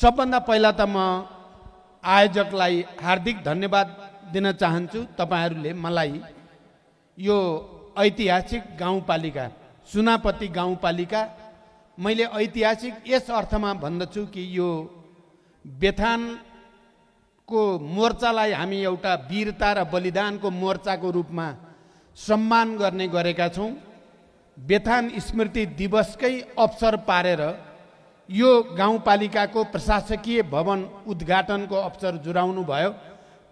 सबभन्दा पहिला त म आयोजकलाई हार्दिक धन्यवाद दिन चाहन्छु तपाईँहरूले मलाई यो ऐतिहासिक गाउँपालिका सुनापति गाउँपालिका मैले ऐतिहासिक यस अर्थमा भन्दछु कि यो बेथानको मोर्चालाई हामी एउटा वीरता र बलिदानको मोर्चाको रूपमा सम्मान गर्ने गरेका छौँ बेथान स्मृति दिवसकै अवसर पारेर यो गाउँपालिकाको प्रशासकीय भवन उद्घाटनको अवसर जुराउनु भयो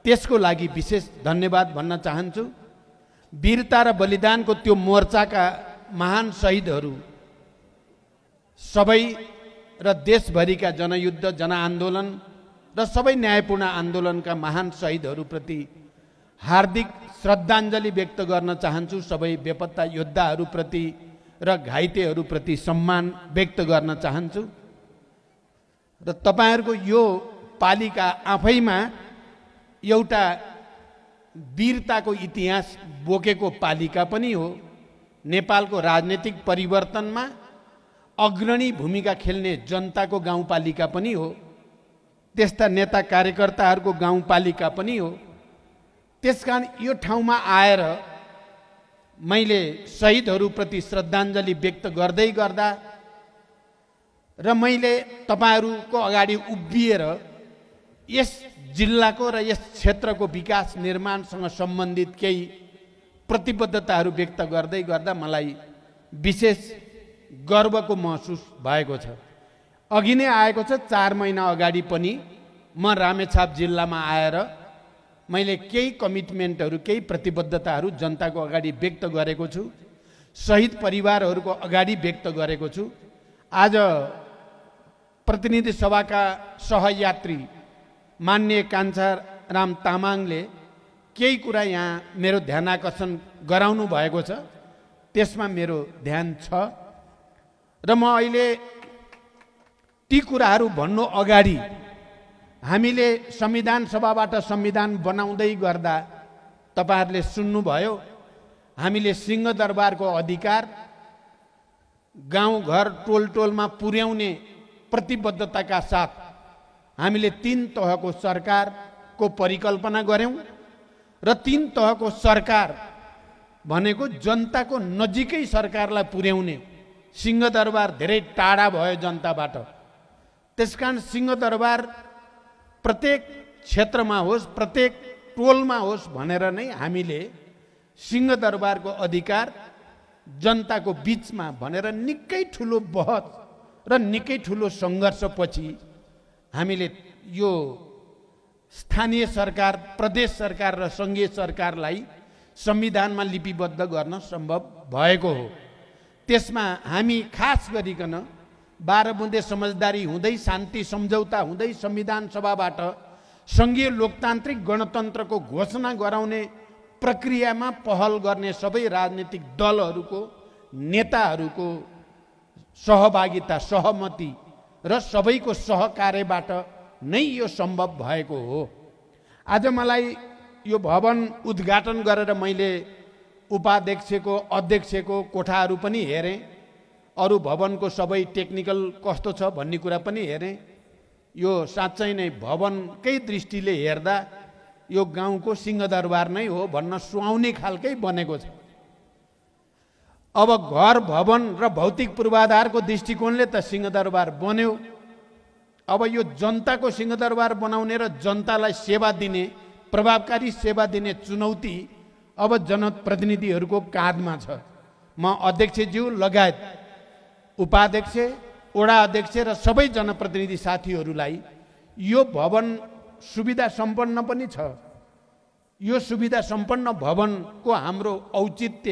त्यसको लागि विशेष धन्यवाद भन्न चाहन्छु वीरता र बलिदानको त्यो मोर्चाका महान शहीदहरू सबै र देशभरिका जनयुद्ध जनआन्दोलन र सबै न्यायपूर्ण आन्दोलनका महान शहीदहरूप्रति हार्दिक श्रद्धाञ्जली व्यक्त गर्न चाहन्छु सबै बेपत्ता योद्धाहरूप्रति र घाइतेहरूप्रति सम्मान व्यक्त गर्न चाहन्छु र तपाईँहरूको यो पालिका आफैमा एउटा वीरताको इतिहास बोकेको पालिका पनि हो नेपालको राजनैतिक परिवर्तनमा अग्रणी भूमिका खेल्ने जनताको गाउँपालिका पनि हो त्यस्ता नेता कार्यकर्ताहरूको गाउँपालिका पनि हो त्यस कारण यो ठाउँमा आएर मैले शहीदहरूप्रति श्रद्धाञ्जली व्यक्त गर्दै गर्दा र मैले तपाईँहरूको अगाडि उभिएर यस जिल्लाको र यस क्षेत्रको विकास निर्माणसँग सम्बन्धित केही प्रतिबद्धताहरू व्यक्त गर्दै गर्दा मलाई विशेष गर्वको महसुस भएको छ अघि नै आएको छ चार महिना अगाडि पनि म रामेछाप जिल्लामा आएर मैले केही कमिटमेन्टहरू केही प्रतिबद्धताहरू जनताको अगाडि व्यक्त गरेको छु शहीद परिवारहरूको अगाडि व्यक्त गरेको छु आज प्रतिनिधि सभाका सहयात्री मान्य कान्छा राम तामाङले केही कुरा यहाँ मेरो ध्यान आकर्षण गराउनु भएको छ त्यसमा मेरो ध्यान छ र म अहिले ती कुराहरू भन्नु अगाडि हामीले संविधान सभाबाट संविधान बनाउँदै गर्दा तपाईँहरूले सुन्नुभयो हामीले सिंहदरबारको अधिकार गाउँ घर टोल टोलमा पुर्याउने प्रतिबद्धताका साथ हामीले तिन तहको सरकारको परिकल्पना गऱ्यौँ र तिन तहको सरकार भनेको जनताको नजिकै सरकारलाई पुर्याउने सिंहदरबार धेरै टाढा भयो जनताबाट त्यसकारण सिंहदरबार प्रत्येक क्षेत्रमा होस् प्रत्येक टोलमा होस् भनेर नै हामीले सिंहदरबारको अधिकार जनताको बिचमा भनेर निकै ठुलो बहस र निकै ठुलो सङ्घर्षपछि हामीले यो स्थानीय सरकार प्रदेश सरकार र सङ्घीय सरकारलाई संविधानमा लिपिबद्ध गर्न सम्भव भएको हो त्यसमा हामी खास गरिकन बाह्र बुँदे समझदारी हुँदै शान्ति सम्झौता हुँदै संविधान सभाबाट सङ्घीय लोकतान्त्रिक गणतन्त्रको घोषणा गराउने प्रक्रियामा पहल गर्ने सबै राजनीतिक दलहरूको नेताहरूको सहभागिता सहमति र सबैको सहकार्यबाट नै यो सम्भव भएको हो आज मलाई यो भवन उद्घाटन गरेर मैले उपाध्यक्षको अध्यक्षको कोठाहरू पनि हेरेँ अरू भवनको सबै टेक्निकल कस्तो छ भन्ने कुरा पनि हेरेँ यो साँच्चै नै भवनकै दृष्टिले हेर्दा यो गाउँको सिंहदरबार नै हो भन्न सुहाउने खालकै बनेको छ अब घर भवन र भौतिक पूर्वाधारको दृष्टिकोणले त सिंहदरबार बन्यो अब यो जनताको सिंहदरबार बनाउने र जनतालाई सेवा दिने प्रभावकारी सेवा दिने चुनौती अब जनप्रतिनिधिहरूको काँधमा छ म अध्यक्षज्यू लगायत उपाध्यक्ष वडा अध्यक्ष र सबै जनप्रतिनिधि साथीहरूलाई यो भवन सुविधा सम्पन्न पनि छ यो सुविधा सम्पन्न भवनको हाम्रो औचित्य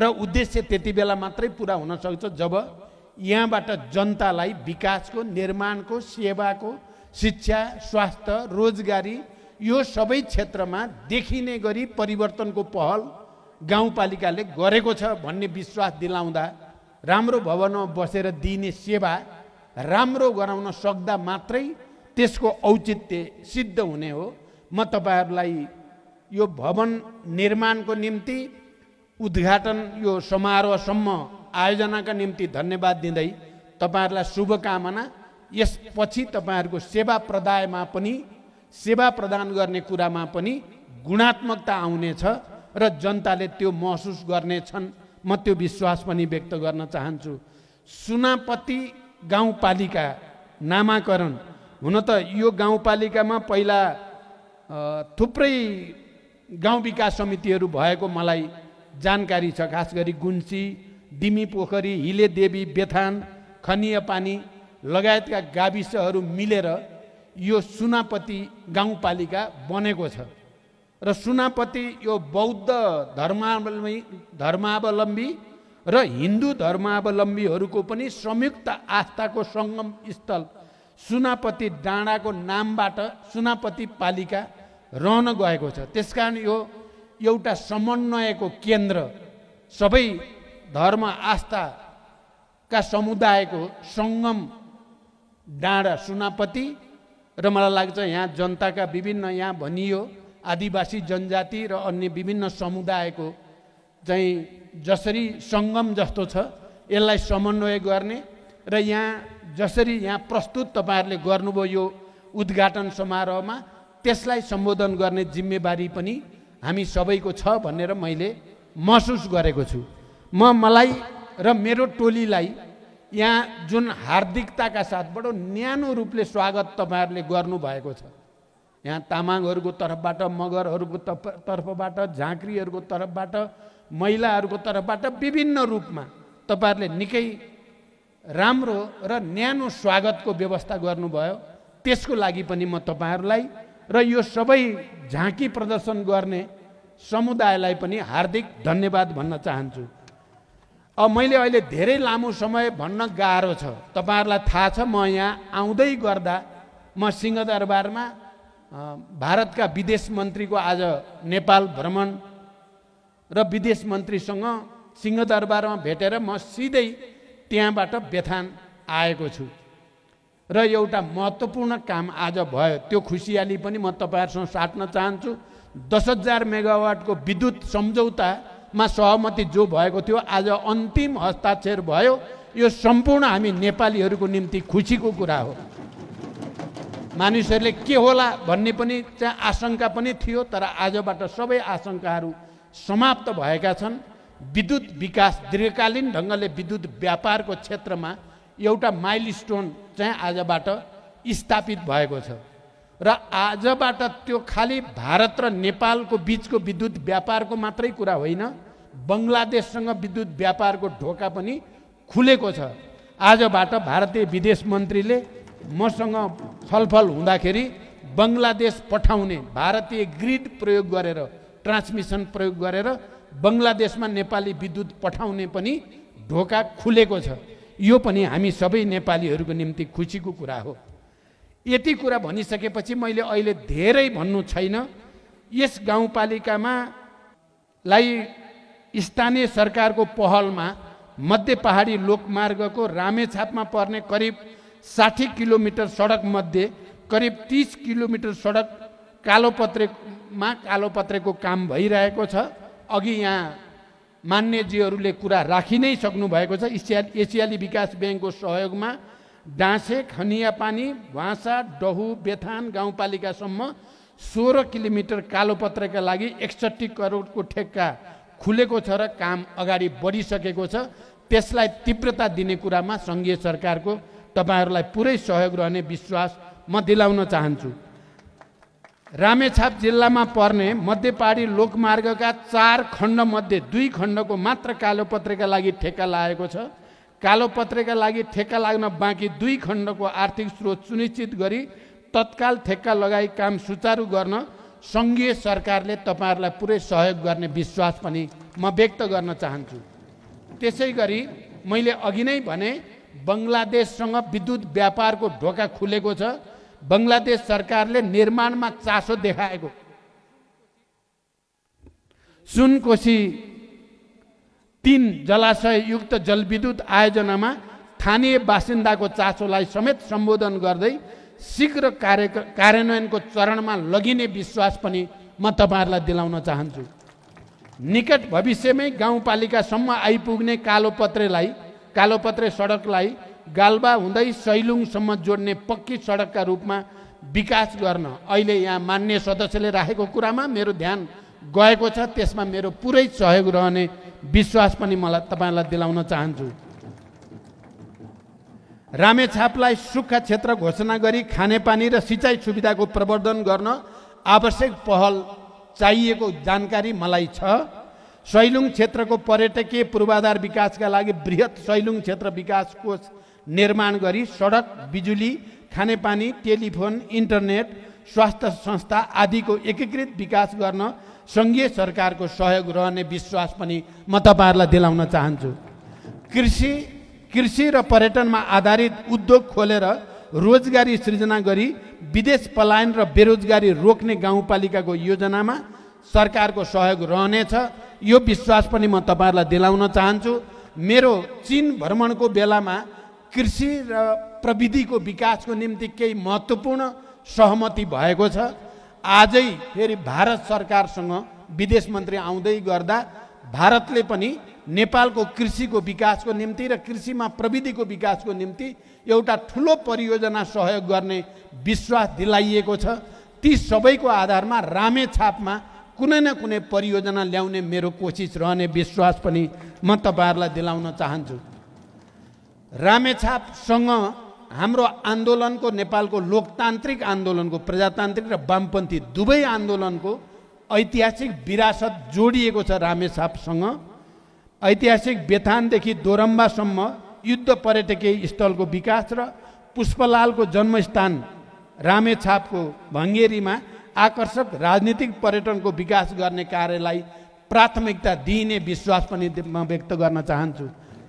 र उद्देश्य त्यति बेला मात्रै पुरा हुन सक्छ जब यहाँबाट जनतालाई विकासको निर्माणको सेवाको शिक्षा स्वास्थ्य रोजगारी यो सबै क्षेत्रमा देखिने गरी परिवर्तनको पहल गाउँपालिकाले गरेको छ भन्ने विश्वास दिलाउँदा राम्रो भवनमा बसेर दिइने सेवा राम्रो गराउन सक्दा मात्रै त्यसको औचित्य सिद्ध हुने हो म तपाईँहरूलाई यो भवन निर्माणको निम्ति उद्घाटन यो समारोहसम्म आयोजनाका निम्ति धन्यवाद दिँदै तपाईँहरूलाई शुभकामना यसपछि तपाईँहरूको सेवा प्रदायमा पनि सेवा प्रदान गर्ने कुरामा पनि गुणात्मकता आउनेछ र जनताले त्यो महसुस गर्नेछन् म त्यो विश्वास पनि व्यक्त गर्न चाहन्छु सुनापति गाउँपालिका नामाकरण हुन त यो गाउँपालिकामा पहिला थुप्रै गाउँ विकास समितिहरू भएको मलाई जानकारी छ खास गरी गुन्सी दिमी पोखरी हिले देवी बेथान खनिय पानी लगायतका गाविसहरू मिलेर यो सुनापति गाउँपालिका बनेको छ र सुनापति यो बौद्ध धर्मावलम्बी धर्मावलम्बी र हिन्दू धर्मावलम्बीहरूको पनि संयुक्त आस्थाको सङ्गम स्थल सुनापति डाँडाको नामबाट सुनापति पालिका रहन गएको छ त्यसकारण यो एउटा समन्वयको केन्द्र सबै धर्म आस्थाका समुदायको सङ्गम डाँडा सुनापति र मलाई लाग्छ यहाँ जनताका विभिन्न यहाँ भनियो आदिवासी जनजाति र अन्य विभिन्न समुदायको चाहिँ जसरी सङ्गम जस्तो छ यसलाई समन्वय गर्ने र यहाँ जसरी यहाँ प्रस्तुत तपाईँहरूले गर्नुभयो यो उद्घाटन समारोहमा त्यसलाई सम्बोधन गर्ने जिम्मेवारी पनि हामी सबैको छ भनेर मैले महसुस गरेको छु म मलाई र मेरो टोलीलाई यहाँ जुन हार्दिकताका साथ बडो न्यानो रूपले स्वागत तपाईँहरूले गर्नुभएको छ यहाँ तामाङहरूको तर्फबाट मगरहरूको तर्फबाट झाँक्रीहरूको तर्फबाट महिलाहरूको तर्फबाट विभिन्न रूपमा तपाईँहरूले निकै राम्रो र न्यानो स्वागतको व्यवस्था गर्नुभयो त्यसको लागि पनि म तपाईँहरूलाई र यो सबै झाँकी प्रदर्शन गर्ने समुदायलाई पनि हार्दिक धन्यवाद भन्न चाहन्छु अब मैले अहिले धेरै लामो समय भन्न गाह्रो छ तपाईँहरूलाई थाहा छ म यहाँ आउँदै गर्दा म सिंहदरबारमा भारतका विदेश मन्त्रीको आज नेपाल भ्रमण र विदेश मन्त्रीसँग सिंहदरबारमा भेटेर म सिधै त्यहाँबाट व्यथान आएको छु र एउटा महत्त्वपूर्ण काम आज भयो त्यो खुसियाली पनि म तपाईँहरूसँग साट्न चाहन्छु दस हजार मेगावाटको विद्युत सम्झौतामा सहमति जो भएको थियो आज अन्तिम हस्ताक्षर भयो यो सम्पूर्ण हामी नेपालीहरूको निम्ति खुसीको कुरा हो मानिसहरूले के होला भन्ने पनि चाहिँ आशंका पनि थियो तर आजबाट सबै आशङ्काहरू समाप्त भएका छन् विद्युत विकास दीर्घकालीन ढङ्गले विद्युत व्यापारको क्षेत्रमा एउटा माइल स्टोन चाहिँ आजबाट स्थापित भएको छ र आजबाट त्यो खालि भारत र नेपालको बिचको विद्युत व्यापारको मात्रै कुरा होइन बङ्गलादेशसँग विद्युत व्यापारको ढोका पनि खुलेको छ आजबाट भारतीय विदेश मन्त्रीले मसँग छलफल हुँदाखेरि बङ्गलादेश पठाउने भारतीय ग्रिड प्रयोग गरेर ट्रान्समिसन प्रयोग गरेर बङ्गलादेशमा नेपाली विद्युत पठाउने पनि ढोका खुलेको छ यो पनि हामी सबै नेपालीहरूको निम्ति खुसीको कुरा हो यति कुरा भनिसकेपछि मैले अहिले धेरै भन्नु छैन यस गाउँपालिकामा लाई स्थानीय सरकारको पहलमा मध्य पहाडी लोकमार्गको रामेछापमा पर्ने करिब साठी किलोमिटर सडकमध्ये करिब तिस किलोमिटर सडक कालोपत्रेमा कालोपत्रेको काम भइरहेको छ अघि यहाँ मान्यजीहरूले कुरा राखि नै सक्नुभएको छ एसिया एसियाली विकास ब्याङ्कको सहयोगमा डाँसे पानी भाँसा डहु बेथान गाउँपालिकासम्म सोह्र किलोमिटर कालोपत्रका लागि एकसट्ठी करोडको ठेक्का खुलेको छ र काम अगाडि बढिसकेको छ त्यसलाई तीव्रता दिने कुरामा सङ्घीय सरकारको तपाईँहरूलाई पुरै सहयोग रहने विश्वास म दिलाउन चाहन्छु रामेछाप जिल्लामा पर्ने मध्यपाडी लोकमार्गका चार खण्डमध्ये दुई खण्डको मात्र कालोपत्रेका लागि ठेक्का लागेको छ कालोपत्रेका लागि ठेक्का लाग्न बाँकी दुई खण्डको आर्थिक स्रोत सुनिश्चित गरी तत्काल ठेक्का लगाई काम सुचारू गर्न सङ्घीय सरकारले तपाईँहरूलाई पुरै सहयोग गर्ने विश्वास पनि म व्यक्त गर्न चाहन्छु त्यसै गरी मैले अघि नै भने बङ्गलादेशसँग विद्युत व्यापारको ढोका खुलेको छ बङ्गलादेश सरकारले निर्माणमा चासो देखाएको सुनकोशी तिन जलाशययुक्त जलविद्युत आयोजनामा स्थानीय बासिन्दाको चासोलाई समेत सम्बोधन गर्दै शीघ्र कार्य कार्यान्वयनको चरणमा लगिने विश्वास पनि म तपाईँहरूलाई दिलाउन चाहन्छु निकट भविष्यमै गाउँपालिकासम्म आइपुग्ने कालोपत्रेलाई कालोपत्रे सडकलाई गाल्बा हुँदै सैलुङसम्म जोड्ने पक्की सडकका रूपमा विकास गर्न अहिले यहाँ मान्य सदस्यले राखेको कुरामा मेरो ध्यान गएको छ त्यसमा मेरो पुरै सहयोग रहने विश्वास पनि मलाई तपाईँलाई दिलाउन चाहन्छु रामेछापलाई सुक्खा क्षेत्र घोषणा गरी खानेपानी र सिँचाइ सुविधाको प्रवर्धन गर्न आवश्यक पहल चाहिएको जानकारी मलाई छ सैलुङ क्षेत्रको पर्यटकीय पूर्वाधार विकासका लागि वृहत सैलुङ क्षेत्र विकास कोष निर्माण गरी सडक बिजुली खानेपानी टेलिफोन इन्टरनेट स्वास्थ्य संस्था आदिको एकीकृत विकास गर्न सङ्घीय सरकारको सहयोग रहने विश्वास पनि म तपाईँहरूलाई दिलाउन चाहन्छु कृषि कृषि र पर्यटनमा आधारित उद्योग खोलेर रोजगारी सृजना गरी विदेश पलायन र बेरोजगारी रोक्ने गाउँपालिकाको योजनामा सरकारको सहयोग रहनेछ यो विश्वास पनि म तपाईँहरूलाई दिलाउन चाहन्छु मेरो चिन भ्रमणको बेलामा कृषि र प्रविधिको विकासको निम्ति केही महत्त्वपूर्ण सहमति भएको छ आजै फेरि भारत सरकारसँग विदेश मन्त्री आउँदै गर्दा भारतले पनि नेपालको कृषिको विकासको निम्ति र कृषिमा प्रविधिको विकासको निम्ति एउटा ठुलो परियोजना सहयोग गर्ने विश्वास दिलाइएको छ ती सबैको आधारमा रामेछापमा कुनै न कुनै परियोजना ल्याउने मेरो कोसिस रहने विश्वास पनि म तपाईँहरूलाई दिलाउन चाहन्छु रामेछापसँग हाम्रो आन्दोलनको नेपालको लोकतान्त्रिक आन्दोलनको प्रजातान्त्रिक र वामपन्थी दुवै आन्दोलनको ऐतिहासिक विरासत जोडिएको छ रामेछापसँग ऐतिहासिक बेथानदेखि दोरम्बासम्म युद्ध पर्यटकीय स्थलको विकास र पुष्पलालको जन्मस्थान रामेछापको भङ्गेरीमा आकर्षक राजनीतिक पर्यटनको विकास गर्ने कार्यलाई प्राथमिकता दिइने विश्वास पनि म व्यक्त गर्न चाहन्छु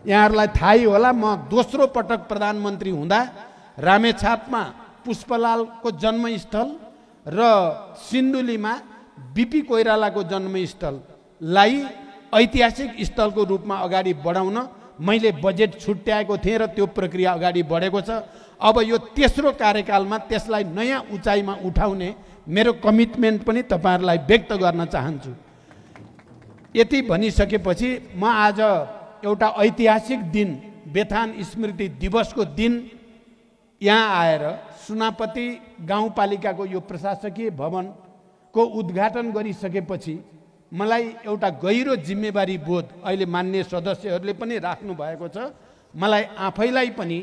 यहाँहरूलाई थाहै होला म दोस्रो पटक प्रधानमन्त्री हुँदा रामेछापमा पुष्पलालको जन्मस्थल र सिन्धुलीमा बिपी कोइरालाको जन्मस्थललाई ऐतिहासिक स्थलको रूपमा अगाडि बढाउन मैले बजेट छुट्याएको थिएँ र त्यो प्रक्रिया अगाडि बढेको छ अब यो तेस्रो कार्यकालमा त्यसलाई नयाँ उचाइमा उठाउने मेरो कमिटमेन्ट पनि तपाईँहरूलाई व्यक्त गर्न चाहन्छु यति भनिसकेपछि म आज एउटा ऐतिहासिक दिन बेथान स्मृति दिवसको दिन यहाँ आएर सुनापति गाउँपालिकाको यो प्रशासकीय भवनको उद्घाटन गरिसकेपछि मलाई एउटा गहिरो जिम्मेवारी बोध अहिले मान्य सदस्यहरूले पनि राख्नु भएको छ मलाई आफैलाई पनि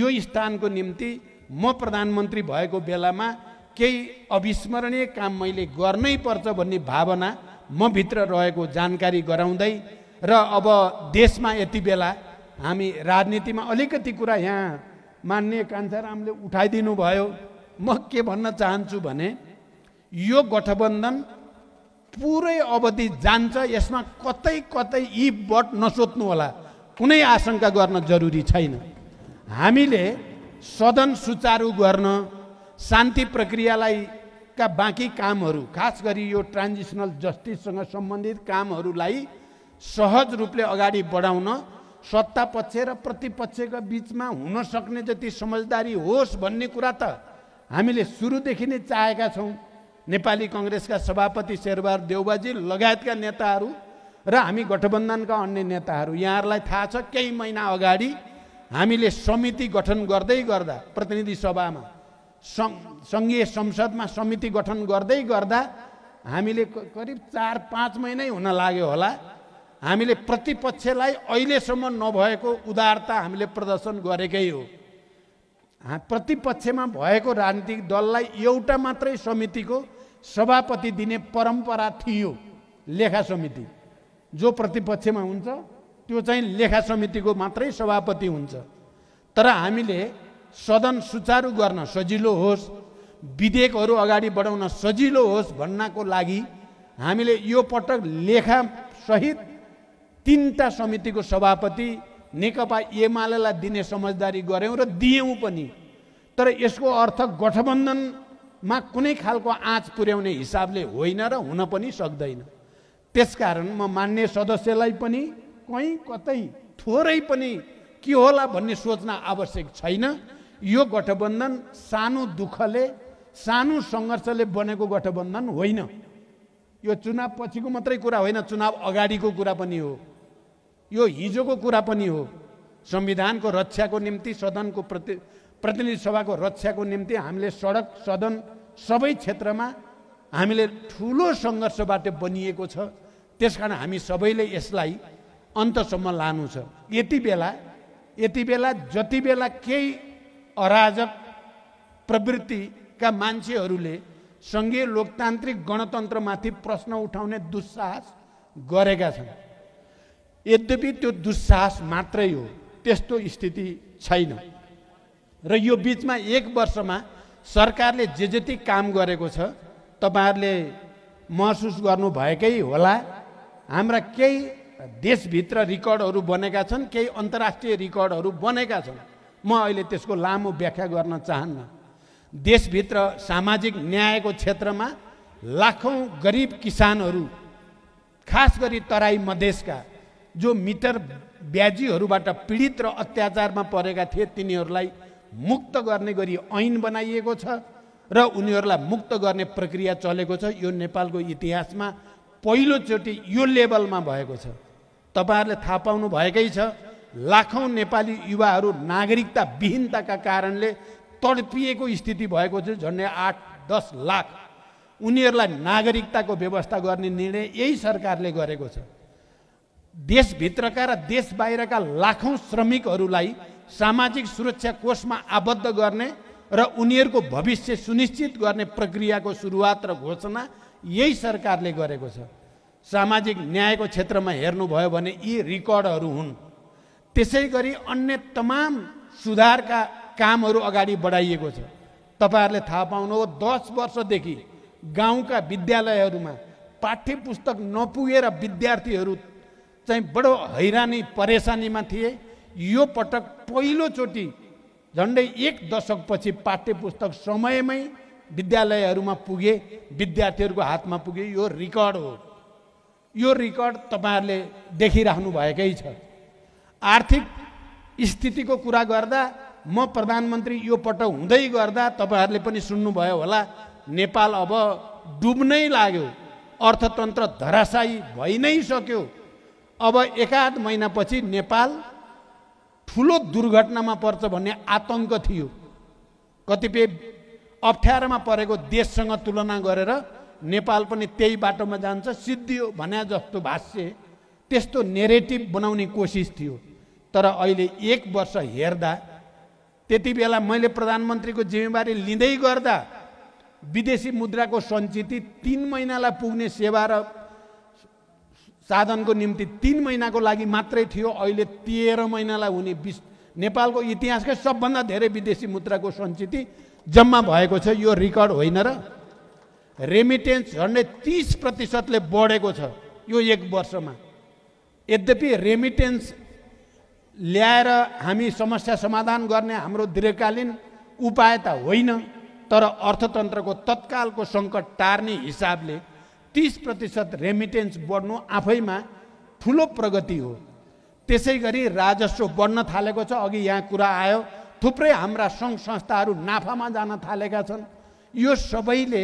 यो स्थानको निम्ति म प्रधानमन्त्री भएको बेलामा केही अविस्मरणीय काम मैले गर्नै पर्छ भन्ने भावना म भित्र रहेको जानकारी गराउँदै र अब देशमा यति बेला हामी राजनीतिमा अलिकति कुरा यहाँ मान्ने कान्छारामले उठाइदिनु भयो म के भन्न चाहन्छु भने यो गठबन्धन पुरै अवधि जान्छ यसमा कतै कतै यी बट होला कुनै आशंका गर्न जरुरी छैन हामीले सदन सुचारू गर्न शान्ति प्रक्रियालाई का बाँकी कामहरू खास गरी यो ट्रान्जिसनल जस्टिससँग सम्बन्धित कामहरूलाई सहज रूपले अगाडि बढाउन सत्ता पक्ष र प्रतिपक्षका बिचमा हुन सक्ने जति समझदारी होस् भन्ने कुरा त हामीले सुरुदेखि नै चाहेका छौँ नेपाली कङ्ग्रेसका सभापति शेरबहादुर देउबाजी लगायतका नेताहरू र हामी गठबन्धनका अन्य नेताहरू यहाँहरूलाई थाहा छ केही महिना अगाडि हामीले समिति गठन गर्दै गर्दा प्रतिनिधि सभामा सङ्घ सङ्घीय संसदमा समिति गठन गर्दै गर्दा हामीले करिब चार पाँच महिनै हुन लाग्यो होला हामीले प्रतिपक्षलाई अहिलेसम्म नभएको उदारता हामीले प्रदर्शन गरेकै हो प्रतिपक्षमा भएको राजनीतिक दललाई एउटा मात्रै समितिको सभापति दिने परम्परा थियो लेखा समिति जो प्रतिपक्षमा हुन्छ त्यो चाहिँ लेखा समितिको मात्रै सभापति हुन्छ तर हामीले सदन सुचारु गर्न सजिलो होस् विधेयकहरू अगाडि बढाउन सजिलो होस् भन्नको लागि हामीले यो पटक लेखासहित तिनवटा समितिको सभापति नेकपा एमालेलाई दिने समझदारी गऱ्यौँ र दियौँ पनि तर यसको अर्थ गठबन्धनमा कुनै खालको आँच पुर्याउने हिसाबले होइन र हुन पनि सक्दैन त्यसकारण म मान्ने सदस्यलाई पनि कहीँ कतै थोरै पनि के होला भन्ने सोच्न आवश्यक छैन यो गठबन्धन सानो दुःखले सानो सङ्घर्षले बनेको गठबन्धन होइन यो चुनाव पछिको मात्रै कुरा होइन चुनाव अगाडिको कुरा पनि हो यो हिजोको कुरा पनि हो संविधानको रक्षाको निम्ति सदनको प्रति प्रतिनिधि सभाको रक्षाको निम्ति हामीले सडक सदन सबै क्षेत्रमा हामीले ठुलो सङ्घर्षबाट बनिएको छ त्यस कारण हामी सबैले यसलाई अन्तसम्म लानु छ यति बेला यति बेला जति बेला केही अराजक प्रवृत्तिका मान्छेहरूले सङ्घीय लोकतान्त्रिक गणतन्त्रमाथि प्रश्न उठाउने दुस्साहस गरेका छन् यद्यपि त्यो दुस्साहस मात्रै हो त्यस्तो स्थिति छैन र यो बिचमा एक वर्षमा सरकारले जे जति काम गरेको छ तपाईँहरूले महसुस गर्नुभएकै होला हाम्रा केही देशभित्र रेकर्डहरू बनेका छन् केही अन्तर्राष्ट्रिय रेकर्डहरू बनेका छन् म अहिले त्यसको लामो व्याख्या गर्न चाहन्न देशभित्र सामाजिक न्यायको क्षेत्रमा लाखौँ गरिब किसानहरू खास गरी तराई मधेसका जो मिटर ब्याजीहरूबाट पीडित र अत्याचारमा परेका थिए तिनीहरूलाई मुक्त गर्ने गरी ऐन बनाइएको छ र उनीहरूलाई मुक्त गर्ने प्रक्रिया चलेको छ यो नेपालको इतिहासमा पहिलोचोटि यो लेभलमा भएको छ तपाईँहरूले थाहा पाउनु भएकै छ लाखौँ नेपाली युवाहरू नागरिकता विहीनताका कारणले तडपिएको स्थिति भएको छ झन्डै आठ दस लाख उनीहरूलाई नागरिकताको व्यवस्था गर्ने निर्णय यही सरकारले गरेको छ देशभित्रका र देश बाहिरका लाखौँ श्रमिकहरूलाई सामाजिक सुरक्षा कोषमा आबद्ध गर्ने र उनीहरूको भविष्य सुनिश्चित गर्ने प्रक्रियाको सुरुवात र घोषणा यही सरकारले गरेको छ सामाजिक न्यायको क्षेत्रमा हेर्नुभयो भने यी रेकर्डहरू हुन् त्यसै गरी अन्य तमाम सुधारका कामहरू अगाडि बढाइएको छ तपाईँहरूले थाहा पाउनु हो दस वर्षदेखि गाउँका विद्यालयहरूमा पाठ्य पुस्तक नपुगेर विद्यार्थीहरू चाहिँ बडो हैरानी परेसानीमा थिए यो पटक पहिलोचोटि झन्डै एक दशकपछि पाठ्य पुस्तक समयमै विद्यालयहरूमा पुगे विद्यार्थीहरूको हातमा पुगे यो रेकर्ड हो यो रेकर्ड तपाईँहरूले देखिराख्नु भएकै छ आर्थिक स्थितिको कुरा गर्दा म प्रधानमन्त्री यो पटक हुँदै गर्दा तपाईँहरूले पनि सुन्नुभयो होला नेपाल अब डुब्नै लाग्यो अर्थतन्त्र धराशायी भइ नै सक्यो अब एकाध महिनापछि नेपाल ठुलो दुर्घटनामा पर्छ भन्ने आतङ्क थियो कतिपय अप्ठ्यारोमा परेको देशसँग तुलना गरेर नेपाल पनि त्यही बाटोमा जान्छ सिद्धियो भने जस्तो भाष्य त्यस्तो नेरेटिभ बनाउने कोसिस थियो तर अहिले एक वर्ष हेर्दा त्यति बेला मैले प्रधानमन्त्रीको जिम्मेवारी लिँदै गर्दा विदेशी मुद्राको सञ्चित तिन महिनालाई पुग्ने सेवा र साधनको निम्ति तिन महिनाको लागि मात्रै थियो अहिले तेह्र महिनालाई हुने बिस नेपालको इतिहासकै सबभन्दा धेरै विदेशी मुद्राको सञ्चिति जम्मा भएको छ यो रेकर्ड होइन र रेमिटेन्स झन्डै तिस प्रतिशतले बढेको छ यो एक वर्षमा यद्यपि रेमिटेन्स ल्याएर हामी समस्या समाधान गर्ने हाम्रो दीर्घकालीन उपाय त होइन तर अर्थतन्त्रको तत्कालको सङ्कट टार्ने हिसाबले तिस प्रतिशत रेमिटेन्स बढ्नु आफैमा ठुलो प्रगति हो त्यसै गरी राजस्व बढ्न थालेको छ अघि यहाँ कुरा आयो थुप्रै हाम्रा सङ्घ संस्थाहरू नाफामा जान थालेका छन् यो सबैले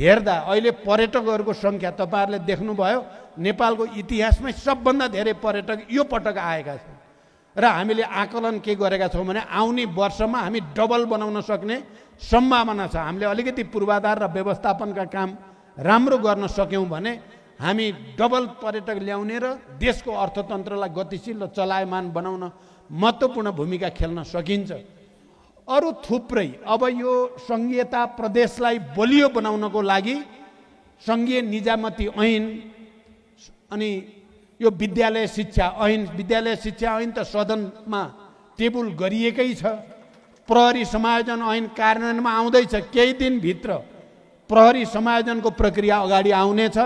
हेर्दा अहिले पर्यटकहरूको सङ्ख्या तपाईँहरूले देख्नुभयो नेपालको इतिहासमै सबभन्दा धेरै पर्यटक यो पटक आएका छन् र हामीले आकलन के गरेका छौँ भने आउने वर्षमा हामी डबल बनाउन सक्ने सम्भावना छ हामीले अलिकति पूर्वाधार र व्यवस्थापनका काम राम्रो गर्न सक्यौँ भने हामी डबल पर्यटक ल्याउने र देशको अर्थतन्त्रलाई गतिशील र चलायमान बनाउन महत्त्वपूर्ण भूमिका खेल्न सकिन्छ अरू थुप्रै अब यो सङ्घीयता प्रदेशलाई बलियो बनाउनको लागि सङ्घीय निजामती ऐन अनि यो विद्यालय शिक्षा ऐन विद्यालय शिक्षा ऐन त सदनमा टेबुल गरिएकै छ प्रहरी समायोजन ऐन कार्यान्वयनमा आउँदैछ केही दिनभित्र प्रहरी समायोजनको प्रक्रिया अगाडि आउनेछ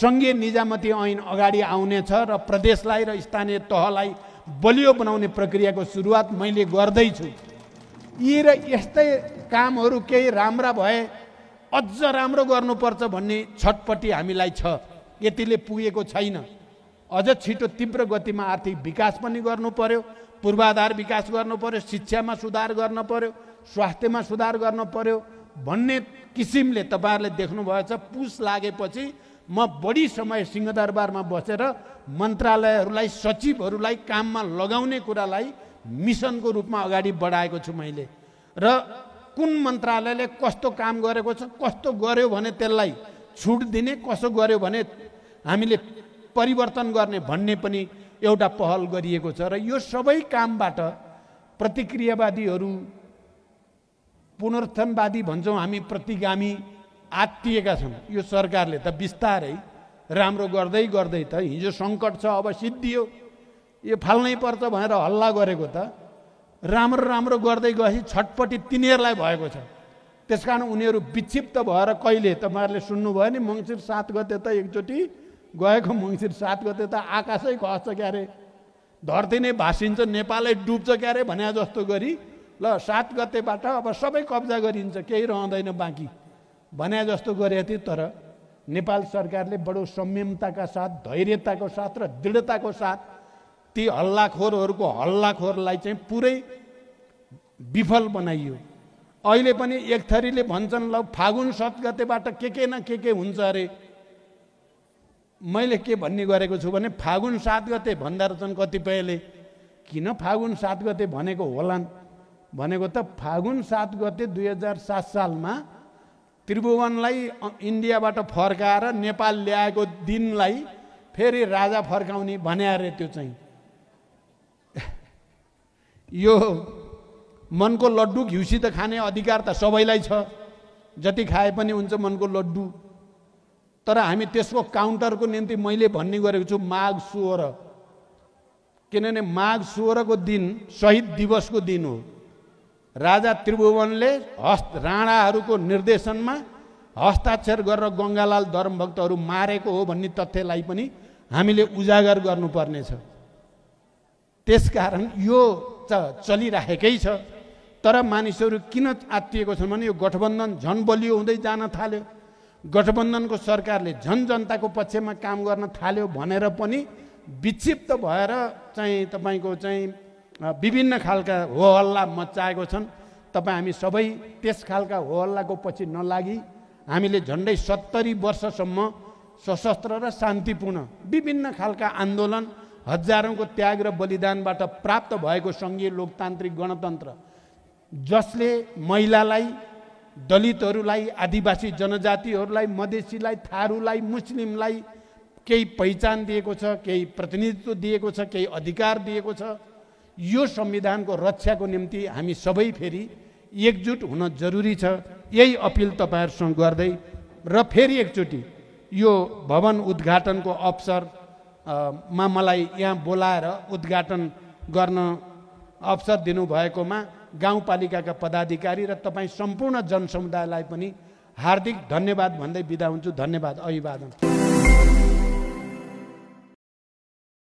सङ्घीय निजामती ऐन अगाडि आउनेछ र प्रदेशलाई र स्थानीय तहलाई बलियो बनाउने प्रक्रियाको सुरुवात मैले गर्दैछु यी र यस्तै कामहरू केही राम्रा भए अझ राम्रो गर्नुपर्छ भन्ने छटपट्टि हामीलाई छ यतिले पुगेको छैन अझ छिटो तीव्र गतिमा आर्थिक विकास पनि गर्नु पर्यो पूर्वाधार विकास गर्नु पर्यो शिक्षामा सुधार गर्न पर्यो स्वास्थ्यमा सुधार गर्न पर्यो भन्ने किसिमले तपाईँहरूले देख्नुभएछ पुस लागेपछि म बढी समय सिंहदरबारमा बसेर मन्त्रालयहरूलाई सचिवहरूलाई काममा लगाउने कुरालाई मिसनको रूपमा अगाडि बढाएको छु मैले र कुन मन्त्रालयले कस्तो काम गरेको छ कस्तो गर्यो भने त्यसलाई छुट दिने कसो गर्यो भने हामीले परिवर्तन गर्ने भन्ने पनि एउटा पहल गरिएको छ र यो सबै कामबाट प्रतिक्रियावादीहरू पुनर्थनवादी भन्छौँ हामी प्रतिगामी आत्तिएका छौँ यो सरकारले त बिस्तारै राम्रो गर्दै गर्दै त हिजो सङ्कट छ अब सिद्धियो यो फाल्नै पर्छ भनेर हल्ला गरेको त राम्रो राम्रो गर्दै गएपछि छटपट्टि तिनीहरूलाई भएको छ त्यस कारण उनीहरू विक्षिप्त भएर कहिले तपाईँहरूले सुन्नुभयो नि मङ्सिर सात गते त एकचोटि गएको मङ्सिर सात गते त आकाशै खस्छ क्यारे धरती नै भासिन्छ नेपालै डुब्छ क्यारे भने जस्तो गरी ल सात गतेबाट अब सबै कब्जा गरिन्छ केही रहँदैन बाँकी भने जस्तो गरेको थिए तर नेपाल सरकारले बडो संयमताका साथ धैर्यताको साथ र दृढताको साथ ती हल्लाखोरहरूको हल्लाखोरलाई चाहिँ पुरै विफल बनाइयो अहिले पनि एक थरीले भन्छन् ल फागुन सत गतेबाट के के न के के हुन्छ अरे मैले के भन्ने गरेको छु भने फागुन सात गते भन्दा रहेछन् कतिपयले किन फागुन सात गते भनेको होलान् भनेको त फागुन सात गते दुई हजार सात सालमा त्रिभुवनलाई इन्डियाबाट फर्काएर नेपाल ल्याएको दिनलाई फेरि राजा फर्काउने भने अरे त्यो चाहिँ यो मनको लड्डु त खाने अधिकार त सबैलाई छ जति खाए पनि हुन्छ मनको लड्डु तर हामी त्यसको काउन्टरको निम्ति मैले भन्ने गरेको छु माघ सोह्र किनभने माघ सोह्रको दिन शहीद दिवसको दिन हो राजा त्रिभुवनले हस्त राणाहरूको निर्देशनमा हस्ताक्षर गरेर गङ्गालाल धर्मभक्तहरू मारेको हो भन्ने तथ्यलाई पनि हामीले उजागर गर्नुपर्नेछ त्यसकारण यो त चलिराखेकै छ तर मानिसहरू किन आत्तिएको छन् भने यो गठबन्धन झन बलियो हुँदै जान थाल्यो गठबन्धनको सरकारले झन जनताको पक्षमा काम गर्न थाल्यो भनेर पनि विक्षिप्त भएर चाहिँ तपाईँको चाहिँ विभिन्न खालका हो हल्ला मचाएको छन् तपाईँ हामी सबै त्यस खालका हो हल्लाको पछि नलागी हामीले झन्डै सत्तरी वर्षसम्म सशस्त्र र शान्तिपूर्ण विभिन्न खालका आन्दोलन हजारौँको त्याग र बलिदानबाट प्राप्त भएको सङ्घीय लोकतान्त्रिक गणतन्त्र जसले महिलालाई दलितहरूलाई आदिवासी जनजातिहरूलाई मधेसीलाई थारूलाई मुस्लिमलाई केही पहिचान दिएको छ केही प्रतिनिधित्व दिएको छ केही अधिकार दिएको छ यो संविधानको रक्षाको निम्ति हामी सबै फेरि एकजुट हुन जरुरी छ यही अपिल तपाईँहरूसँग गर्दै र फेरि एकचोटि यो भवन उद्घाटनको अवसरमा मलाई यहाँ बोलाएर उद्घाटन गर्न अवसर दिनुभएकोमा गाउँपालिकाका पदाधिकारी र तपाईँ सम्पूर्ण जनसमुदायलाई पनि हार्दिक धन्यवाद भन्दै बिदा हुन्छु धन्यवाद अभिवादन